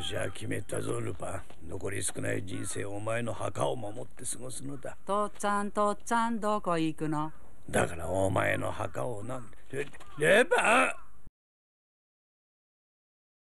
じゃあ決めたぞルパン残り少ない人生お前の墓を守って過ごすのだ父ちゃん父ちゃんどこ行くのだからお前の墓をなんルルパン